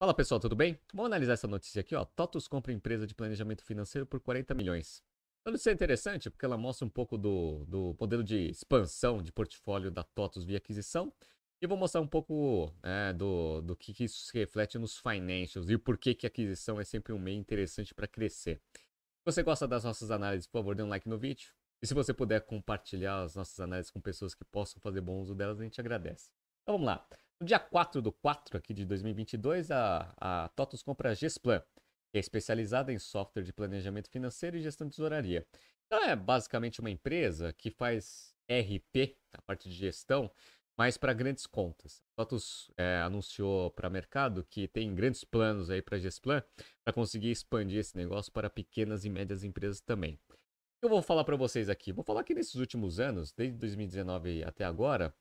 Fala pessoal, tudo bem? Vamos analisar essa notícia aqui, ó. TOTUS compra empresa de planejamento financeiro por 40 milhões. Então isso é interessante porque ela mostra um pouco do, do modelo de expansão de portfólio da TOTUS via aquisição. E vou mostrar um pouco é, do, do que, que, isso se reflete nos financials e o porquê que a aquisição é sempre um meio interessante para crescer. Se você gosta das nossas análises, por favor, dê um like no vídeo. E se você puder compartilhar as nossas análises com pessoas que possam fazer bom uso delas, a gente agradece. Então vamos lá. No dia 4 do 4 aqui de 2022, a, a TOTUS compra a Gesplan, que é especializada em software de planejamento financeiro e gestão de tesouraria. Então é basicamente uma empresa que faz RP, a parte de gestão, mas para grandes contas. A TOTUS é, anunciou para o mercado que tem grandes planos aí para a Gesplan para conseguir expandir esse negócio para pequenas e médias empresas também. O que eu vou falar para vocês aqui? Vou falar que nesses últimos anos, desde 2019 até agora,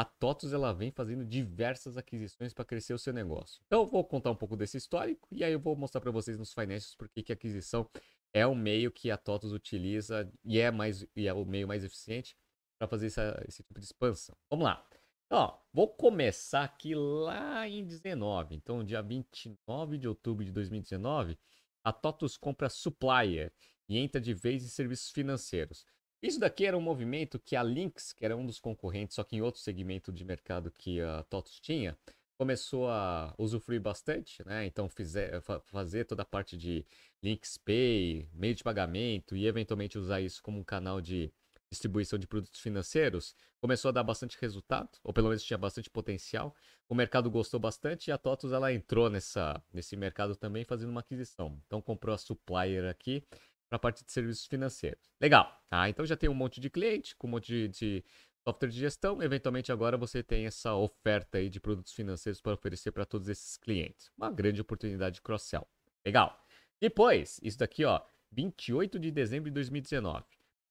a TOTOS ela vem fazendo diversas aquisições para crescer o seu negócio. Então eu vou contar um pouco desse histórico e aí eu vou mostrar para vocês nos financials por que a aquisição é um meio que a TOTOS utiliza e é, mais, e é o meio mais eficiente para fazer essa, esse tipo de expansão. Vamos lá. Ó, vou começar aqui lá em 19. Então, dia 29 de outubro de 2019, a TOTOS compra Supplier e entra de vez em serviços financeiros. Isso daqui era um movimento que a Lynx, que era um dos concorrentes, só que em outro segmento de mercado que a TOTOS tinha, começou a usufruir bastante, né? Então fizer, fazer toda a parte de Lynx Pay, meio de pagamento e eventualmente usar isso como um canal de distribuição de produtos financeiros, começou a dar bastante resultado, ou pelo menos tinha bastante potencial. O mercado gostou bastante e a TOTOS ela entrou nessa, nesse mercado também fazendo uma aquisição. Então comprou a Supplier aqui para a parte de serviços financeiros. Legal, tá? Então já tem um monte de cliente com um monte de, de software de gestão. Eventualmente agora você tem essa oferta aí de produtos financeiros para oferecer para todos esses clientes. Uma grande oportunidade de cross-sell. Legal. Depois, isso daqui, ó, 28 de dezembro de 2019.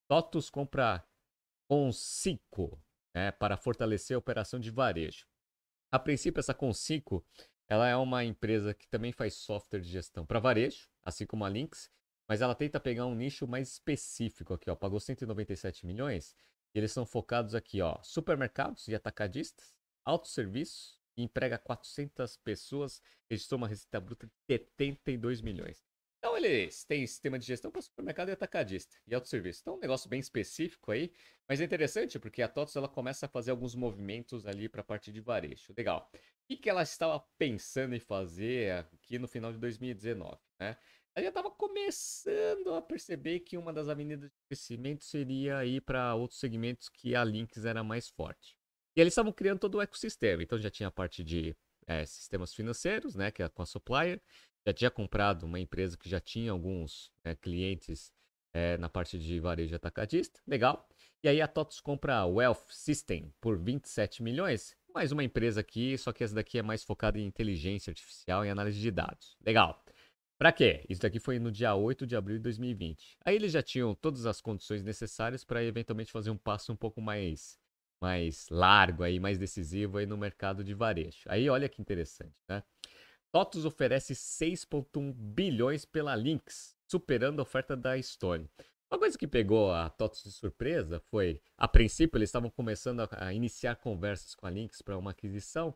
TOTUS compra Consico né, para fortalecer a operação de varejo. A princípio, essa Consico ela é uma empresa que também faz software de gestão para varejo, assim como a Lynx, mas ela tenta pegar um nicho mais específico aqui, ó. Pagou 197 milhões. E eles são focados aqui, ó. Supermercados e atacadistas, autosserviço, emprega 400 pessoas, registrou uma receita bruta de 72 milhões. Então eles têm sistema de gestão para supermercado e atacadista e autosserviço. Então um negócio bem específico aí, mas é interessante porque a TOTS ela começa a fazer alguns movimentos ali para a parte de varejo. Legal que, que ela estava pensando em fazer aqui no final de 2019, né? Ela já estava começando a perceber que uma das avenidas de crescimento seria ir para outros segmentos que a Lynx era mais forte. E eles estavam criando todo o ecossistema. Então já tinha a parte de é, sistemas financeiros, né, que é com a Supplier. Já tinha comprado uma empresa que já tinha alguns é, clientes é, na parte de varejo atacadista. Legal. E aí a TOTOS compra a Wealth System por 27 milhões mais uma empresa aqui, só que essa daqui é mais focada em inteligência artificial e análise de dados. Legal. Para quê? Isso daqui foi no dia 8 de abril de 2020. Aí eles já tinham todas as condições necessárias para eventualmente fazer um passo um pouco mais mais largo aí, mais decisivo aí no mercado de varejo. Aí olha que interessante, né? TOTUS oferece 6.1 bilhões pela Lynx, superando a oferta da Stone. Uma coisa que pegou a TOTS de surpresa foi, a princípio, eles estavam começando a, a iniciar conversas com a Lynx para uma aquisição,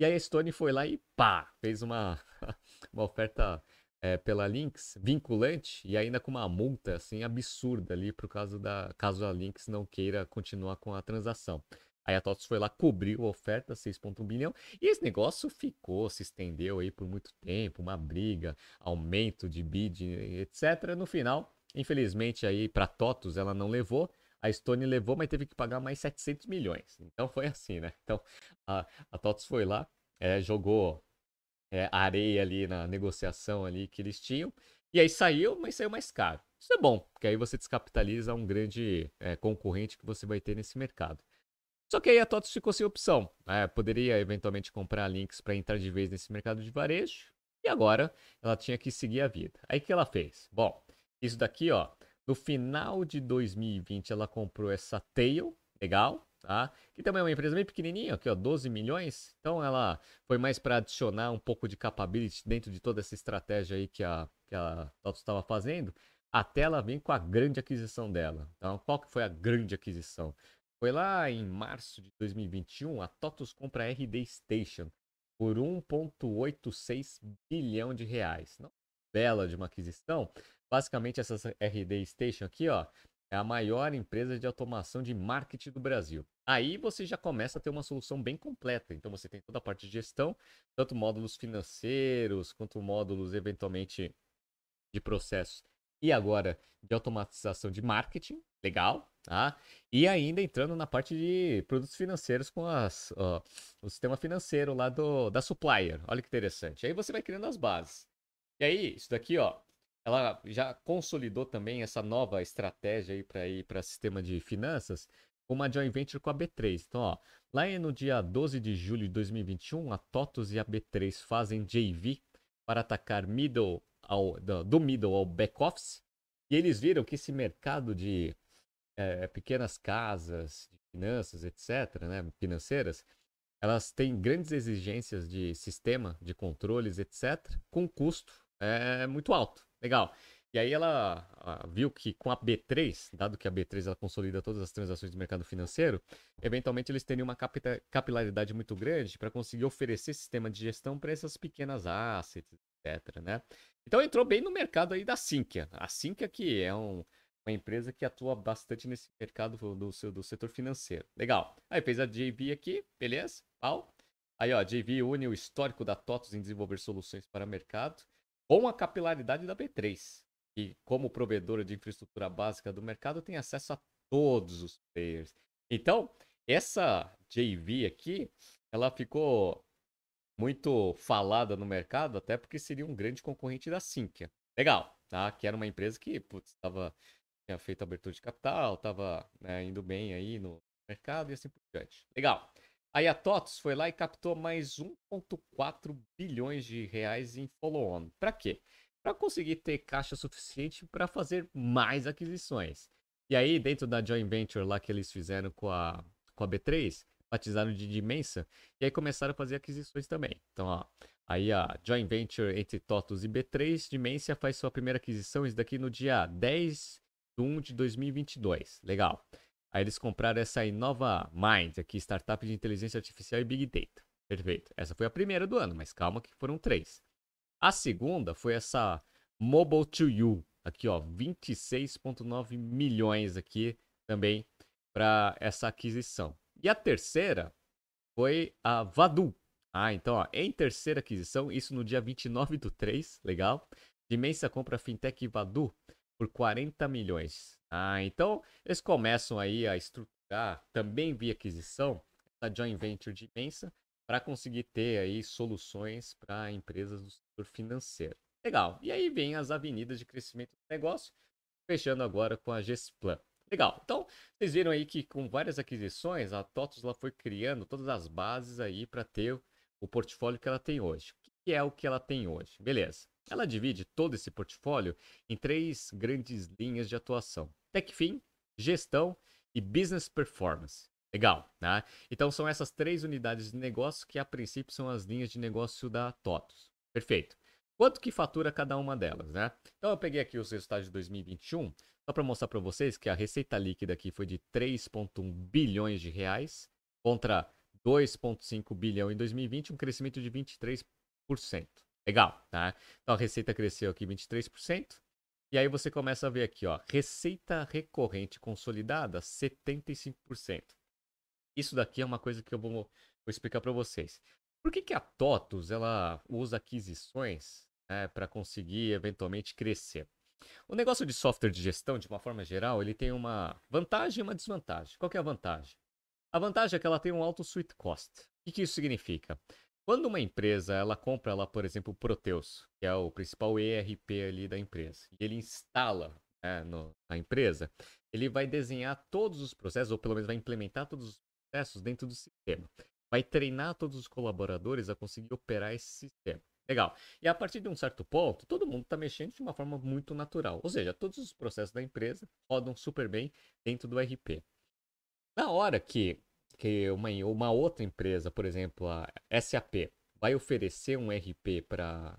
e aí a Stone foi lá e pá, fez uma, uma oferta é, pela Lynx vinculante e ainda com uma multa assim absurda ali por causa da caso a Lynx não queira continuar com a transação. Aí a TOTS foi lá, cobriu a oferta, 6.1 bilhão, e esse negócio ficou, se estendeu aí por muito tempo, uma briga, aumento de bid, etc. No final, Infelizmente aí para Totos ela não levou, a Stone levou, mas teve que pagar mais 700 milhões. Então foi assim, né? Então a, a Totus foi lá, é, jogou é, areia ali na negociação ali que eles tinham e aí saiu, mas saiu mais caro. Isso é bom, porque aí você descapitaliza um grande é, concorrente que você vai ter nesse mercado. Só que aí a Totos ficou sem opção. É, poderia eventualmente comprar links para entrar de vez nesse mercado de varejo. E agora ela tinha que seguir a vida. Aí o que ela fez? Bom, isso daqui, ó. No final de 2020, ela comprou essa Tail, legal, tá? Que também é uma empresa bem pequenininha, aqui, ó, 12 milhões. Então, ela foi mais para adicionar um pouco de capability dentro de toda essa estratégia aí que a, que a Totos estava fazendo. Até ela vem com a grande aquisição dela. Então, qual que foi a grande aquisição? Foi lá em março de 2021, a Totos compra a RD Station por 1,86 bilhão de reais. Não é bela de uma aquisição, Basicamente, essa RD Station aqui, ó, é a maior empresa de automação de marketing do Brasil. Aí você já começa a ter uma solução bem completa. Então você tem toda a parte de gestão, tanto módulos financeiros quanto módulos eventualmente de processos. E agora de automatização de marketing, legal, tá? E ainda entrando na parte de produtos financeiros com as, ó, o sistema financeiro lá do, da supplier. Olha que interessante. Aí você vai criando as bases. E aí, isso daqui, ó, ela já consolidou também essa nova estratégia aí para ir para sistema de finanças, uma joint venture com a B3. Então, ó, lá no dia 12 de julho de 2021, a TOTOS e a B3 fazem JV para atacar middle ao, do middle ao back office. E eles viram que esse mercado de é, pequenas casas, de finanças, etc., né, financeiras, elas têm grandes exigências de sistema, de controles, etc., com custo é, muito alto. Legal. E aí ela ah, viu que com a B3, dado que a B3 ela consolida todas as transações do mercado financeiro, eventualmente eles teriam uma capilaridade muito grande para conseguir oferecer sistema de gestão para essas pequenas assets, etc. Né? Então entrou bem no mercado aí da Sinqia. A Sinqia que é um, uma empresa que atua bastante nesse mercado do, seu do setor financeiro. Legal. Aí fez a JV aqui, beleza? Pau. Aí ó, a JV une o histórico da TOTOS em desenvolver soluções para o mercado com a capilaridade da B3, que, como provedora de infraestrutura básica do mercado, tem acesso a todos os players. Então, essa JV aqui, ela ficou muito falada no mercado, até porque seria um grande concorrente da Sinqia. Legal, tá? Que era uma empresa que, putz, tava, tinha feito abertura de capital, estava né, indo bem aí no mercado e assim por diante. Legal. Aí a Totos foi lá e captou mais 1,4 bilhões de reais em follow-on. Para quê? Para conseguir ter caixa suficiente para fazer mais aquisições. E aí, dentro da joint venture lá que eles fizeram com a, com a B3, batizaram de Dimensa, e aí começaram a fazer aquisições também. Então, ó, aí a joint venture entre Totos e B3, Dimensa faz sua primeira aquisição, isso daqui no dia 10 de 1 de 2022. Legal. Aí eles compraram essa Inova Mind, aqui, startup de inteligência artificial e Big Data. Perfeito. Essa foi a primeira do ano, mas calma que foram três. A segunda foi essa Mobile to You, aqui ó, 26,9 milhões aqui também para essa aquisição. E a terceira foi a Vadu. Ah, então ó, em terceira aquisição, isso no dia 29 do 3, legal. Dimensa imensa compra fintech Vadu por 40 milhões. Ah, então eles começam aí a estruturar, também via aquisição, essa joint venture de imensa, para conseguir ter aí soluções para empresas do setor financeiro. Legal. E aí vem as avenidas de crescimento do negócio, fechando agora com a Gesplan. Legal. Então, vocês viram aí que com várias aquisições, a TOTUS foi criando todas as bases aí para ter o portfólio que ela tem hoje. O que é o que ela tem hoje? Beleza. Ela divide todo esse portfólio em três grandes linhas de atuação. Techfin, Gestão e Business Performance. Legal, né? Então são essas três unidades de negócio que a princípio são as linhas de negócio da TOTOS. Perfeito. Quanto que fatura cada uma delas, né? Então eu peguei aqui os resultados de 2021, só para mostrar para vocês que a receita líquida aqui foi de 3.1 bilhões de reais contra 2.5 bilhão em 2020, um crescimento de 23%. Legal, tá? Então a receita cresceu aqui 23%, e aí você começa a ver aqui, ó, receita recorrente consolidada, 75%. Isso daqui é uma coisa que eu vou, vou explicar para vocês. Por que, que a TOTUS ela usa aquisições né, para conseguir eventualmente crescer? O negócio de software de gestão, de uma forma geral, ele tem uma vantagem e uma desvantagem. Qual é a vantagem? A vantagem é que ela tem um alto sweet cost. O que, que isso significa? Quando uma empresa ela compra lá, por exemplo, o Proteus, que é o principal ERP ali da empresa, e ele instala né, no, na empresa, ele vai desenhar todos os processos, ou pelo menos vai implementar todos os processos dentro do sistema. Vai treinar todos os colaboradores a conseguir operar esse sistema. Legal. E a partir de um certo ponto, todo mundo está mexendo de uma forma muito natural. Ou seja, todos os processos da empresa rodam super bem dentro do RP. Na hora que que uma, uma outra empresa, por exemplo, a SAP, vai oferecer um RP para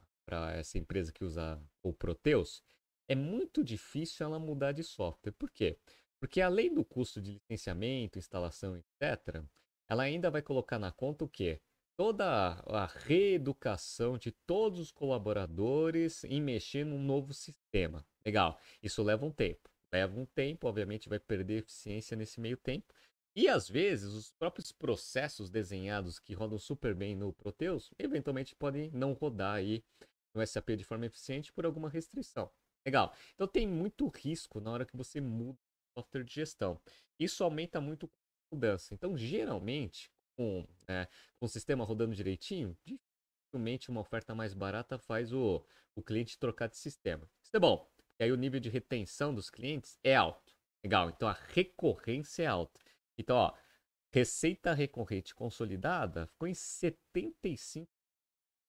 essa empresa que usa o Proteus, é muito difícil ela mudar de software. Por quê? Porque além do custo de licenciamento, instalação, etc., ela ainda vai colocar na conta o quê? Toda a reeducação de todos os colaboradores em mexer num novo sistema. Legal, isso leva um tempo. Leva um tempo, obviamente vai perder eficiência nesse meio tempo. E às vezes, os próprios processos desenhados que rodam super bem no Proteus, eventualmente podem não rodar aí no SAP de forma eficiente por alguma restrição. Legal. Então tem muito risco na hora que você muda o software de gestão. Isso aumenta muito a mudança. Então, geralmente, com, é, com o sistema rodando direitinho, dificilmente uma oferta mais barata faz o, o cliente trocar de sistema. Isso é bom. E aí o nível de retenção dos clientes é alto. Legal. Então a recorrência é alta. Então, ó, receita recorrente consolidada ficou em 75%.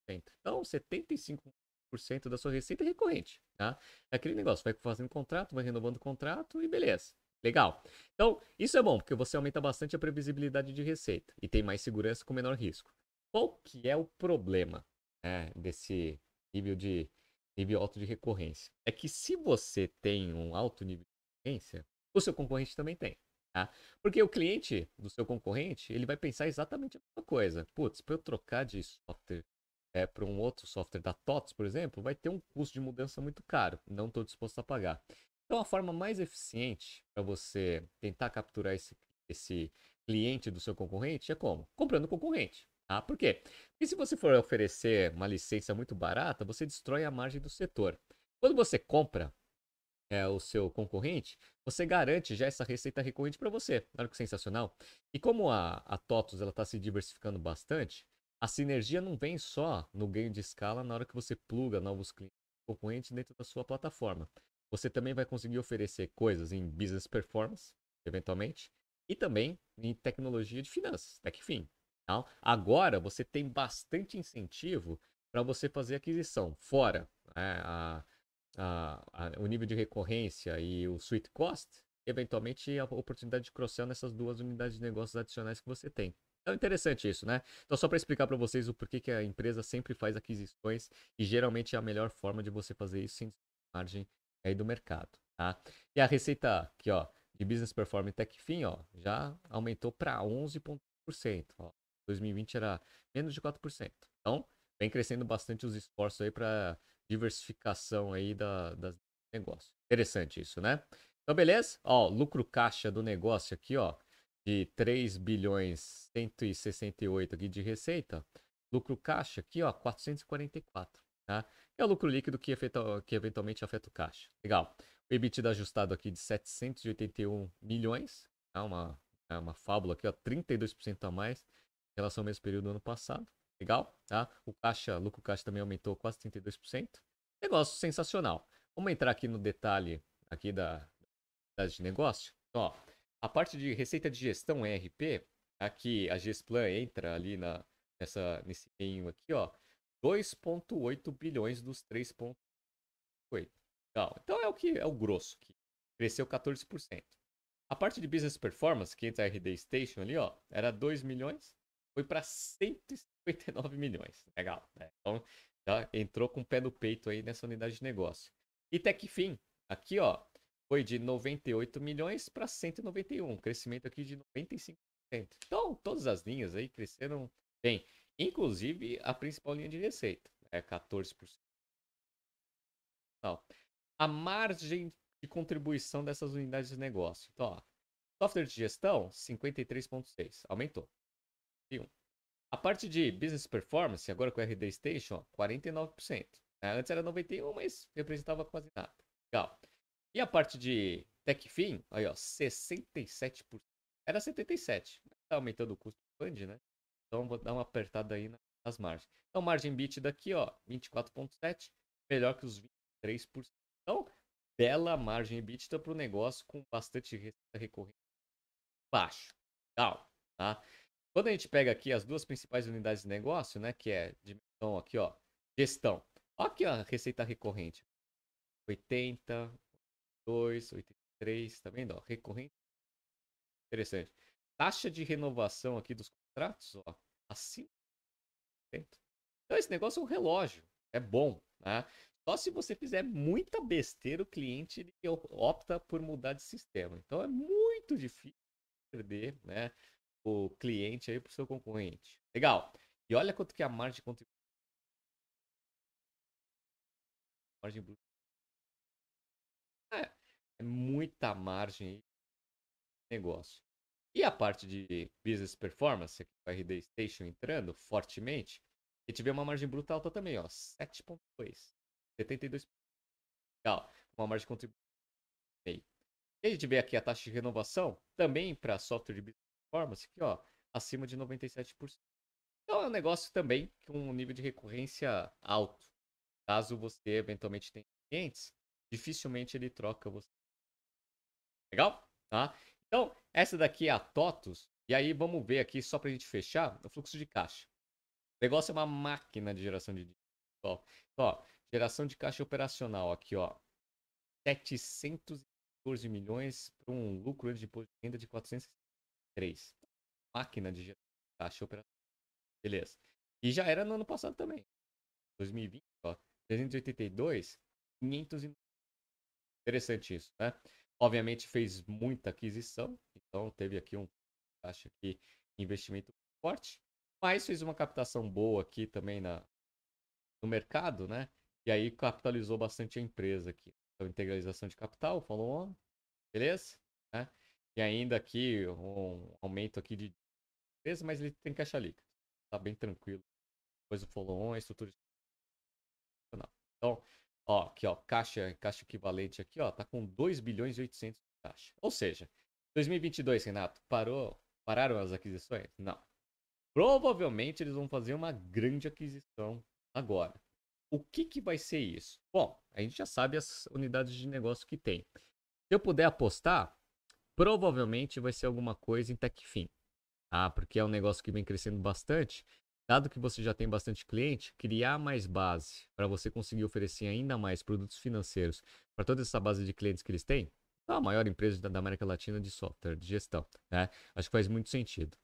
Então, 75% da sua receita é recorrente, tá? É aquele negócio, vai fazendo contrato, vai renovando o contrato e beleza. Legal. Então, isso é bom, porque você aumenta bastante a previsibilidade de receita e tem mais segurança com menor risco. Qual que é o problema né, desse nível de nível alto de recorrência? É que se você tem um alto nível de recorrência, o seu concorrente também tem. Tá? Porque o cliente do seu concorrente, ele vai pensar exatamente a mesma coisa. Putz, para eu trocar de software é, eh, para um outro software da TOTS, por exemplo, vai ter um custo de mudança muito caro. Não estou disposto a pagar. Então, a forma mais eficiente para você tentar capturar esse, esse cliente do seu concorrente é como? Comprando concorrente. Ah, por quê? Porque se você for oferecer uma licença muito barata, você destrói a margem do setor. Quando você compra é, o seu concorrente, você garante já essa receita recorrente para você. Olha que sensacional. E como a, a TOTUS está se diversificando bastante, a sinergia não vem só no ganho de escala na hora que você pluga novos clientes concorrentes dentro da sua plataforma. Você também vai conseguir oferecer coisas em business performance, eventualmente, e também em tecnologia de finanças, TechFin. Tá? Agora você tem bastante incentivo para você fazer aquisição, fora né, a a, a, o nível de recorrência e o sweet cost, eventualmente a oportunidade de cross-sell nessas duas unidades de negócios adicionais que você tem. Então, interessante isso, né? Então, só para explicar para vocês o porquê que a empresa sempre faz aquisições e geralmente é a melhor forma de você fazer isso sem margem aí do mercado, tá? E a receita aqui, ó, de Business Performance Tech Fin, ó, já aumentou para 11,1%. Ó. 2020 era menos de 4%. Então, vem crescendo bastante os esforços aí para diversificação aí da, das negócios. Interessante isso, né? Então, beleza? Ó, lucro caixa do negócio aqui, ó, de 3 bilhões 168 aqui de receita. Lucro caixa aqui, ó, 444, tá? É o lucro líquido que, efetu... que eventualmente afeta o caixa. Legal. O EBITDA ajustado aqui de 781 milhões, tá? Uma, é uma fábula aqui, ó, 32% a mais em relação ao mesmo período do ano passado. Legal, tá? O caixa, lucro caixa também aumentou quase 32%. Negócio sensacional. Vamos entrar aqui no detalhe aqui da unidade de negócio. Então, ó, a parte de receita de gestão ERP, é aqui a Gesplan entra ali na, nessa, nesse meio aqui, ó. 2,8 bilhões dos 3,8. Legal. Então é o que é o grosso que cresceu 14%. A parte de business performance, que entra a RD Station ali, ó, era 2 milhões, foi para 150 59 milhões. Legal. Né? Então, já entrou com o pé no peito aí nessa unidade de negócio. E Techfin, aqui ó, foi de 98 milhões para 191, crescimento aqui de 95%. Então, todas as linhas aí cresceram bem, inclusive a principal linha de receita, é 14%. Não. A margem de contribuição dessas unidades de negócio. Então, ó, software de gestão, 53,6, aumentou. E a parte de business performance, agora com o RD Station, 49%. Né? Antes era 91%, mas representava quase nada. Legal. E a parte de TechFin, aí ó, 67%. Era 77%. Né? Tá aumentando o custo do fund, né? Então vou dar uma apertada aí nas margens. Então margem bit daqui, ó, 24.7, melhor que os 23%. Então, bela margem bit para o negócio com bastante receita recorrente baixo. Legal, tá? Quando a gente pega aqui as duas principais unidades de negócio, né, que é dimensão aqui, ó, gestão. Olha aqui a receita recorrente. 80, 82, 83, tá vendo? Ó, recorrente. Interessante. Taxa de renovação aqui dos contratos, ó, acima Então esse negócio é um relógio, é bom, né? Só se você fizer muita besteira, o cliente opta por mudar de sistema. Então é muito difícil perder, né? cliente aí para o seu concorrente. Legal. E olha quanto que a margem contribui. Margem bruta. É, é muita margem aí negócio. E a parte de business performance, aqui com a RD Station entrando fortemente, a gente vê uma margem bruta alta também, ó, 7.2, 72. Legal, uma margem contributiva. E a gente vê aqui a taxa de renovação, também para software de business performance aqui, ó, acima de 97%. Então é um negócio também com um nível de recorrência alto. Caso você eventualmente tenha clientes, dificilmente ele troca você. Legal? Tá? Então, essa daqui é a TOTUS. E aí vamos ver aqui, só para a gente fechar, o fluxo de caixa. O negócio é uma máquina de geração de dinheiro. Então, ó, geração de caixa operacional aqui, ó. 714 milhões para um lucro de imposto de renda de 460 3. Máquina de gerar taxa operacional. Beleza. E já era no ano passado também. 2020, ó. 382, 590. Interessante isso, né? Obviamente fez muita aquisição, então teve aqui um acho que investimento forte, mas fez uma captação boa aqui também na, no mercado, né? E aí capitalizou bastante a empresa aqui. Então, integralização de capital, falou, beleza? Né? E ainda aqui, um aumento aqui de peso, mas ele tem caixa líquida. Tá bem tranquilo. Depois o follow-on, a estrutura. Então, ó, aqui, ó, caixa, caixa equivalente aqui, ó, tá com 2 bilhões e 800 de caixa. Ou seja, 2022, Renato, parou, pararam as aquisições? Não. Provavelmente eles vão fazer uma grande aquisição agora. O que, que vai ser isso? Bom, a gente já sabe as unidades de negócio que tem. Se eu puder apostar, provavelmente vai ser alguma coisa em TechFin, ah tá? Porque é um negócio que vem crescendo bastante. Dado que você já tem bastante cliente, criar mais base para você conseguir oferecer ainda mais produtos financeiros para toda essa base de clientes que eles têm, é a maior empresa da América Latina de software, de gestão, né? Acho que faz muito sentido.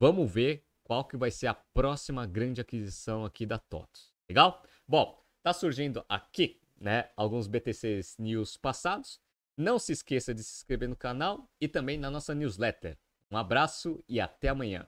Vamos ver qual que vai ser a próxima grande aquisição aqui da TOTOS. Legal? Bom, tá surgindo aqui, né, alguns BTCs News passados. Não se esqueça de se inscrever no canal e também na nossa newsletter. Um abraço e até amanhã.